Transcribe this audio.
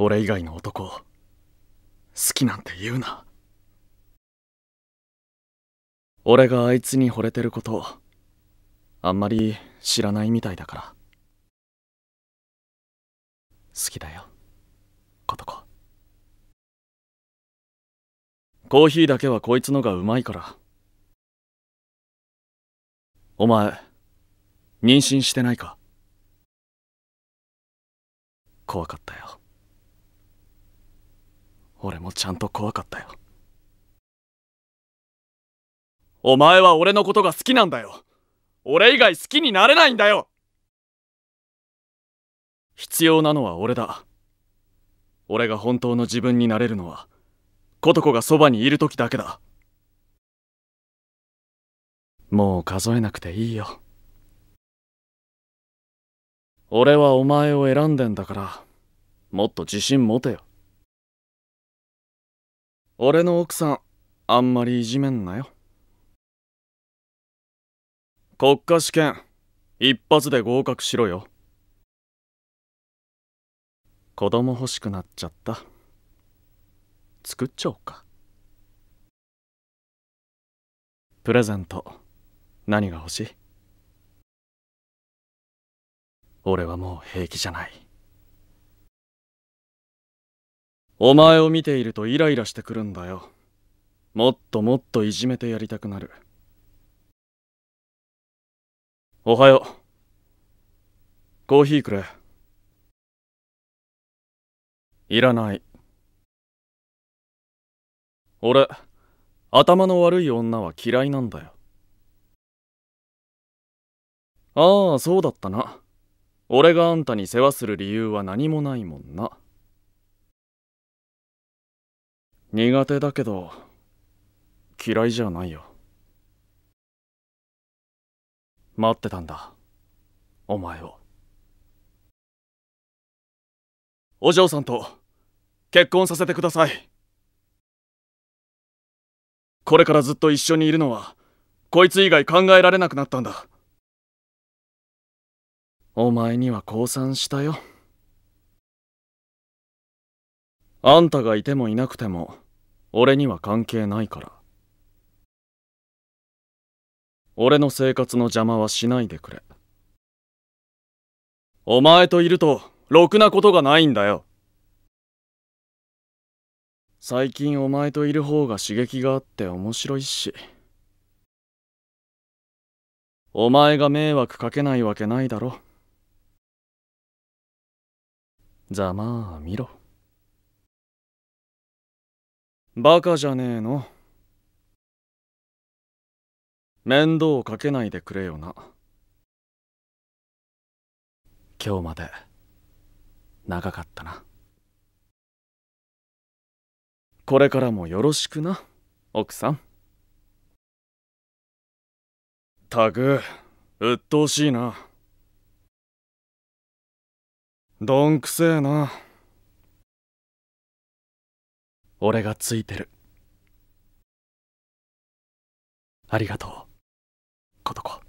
俺以外の男好きなんて言うな俺があいつに惚れてることあんまり知らないみたいだから好きだよ琴子コーヒーだけはこいつのがうまいからお前妊娠してないか怖かったよ俺もちゃんと怖かったよお前は俺のことが好きなんだよ俺以外好きになれないんだよ必要なのは俺だ俺が本当の自分になれるのは琴子がそばにいる時だけだもう数えなくていいよ俺はお前を選んでんだからもっと自信持てよ俺の奥さんあんまりいじめんなよ国家試験一発で合格しろよ子供欲しくなっちゃった作っちゃおうかプレゼント何が欲しい俺はもう平気じゃないお前を見ているとイライラしてくるんだよもっともっといじめてやりたくなるおはようコーヒーくれいらない俺頭の悪い女は嫌いなんだよああそうだったな俺があんたに世話する理由は何もないもんな。苦手だけど嫌いじゃないよ待ってたんだお前をお嬢さんと結婚させてくださいこれからずっと一緒にいるのはこいつ以外考えられなくなったんだお前には降参したよあんたがいてもいなくても俺には関係ないから俺の生活の邪魔はしないでくれお前といるとろくなことがないんだよ最近お前といる方が刺激があって面白いしお前が迷惑かけないわけないだろざまあ見ろバカじゃねえの面倒をかけないでくれよな今日まで長かったなこれからもよろしくな奥さんたく鬱陶しいなどんくせえな。俺がついてるありがとうことこ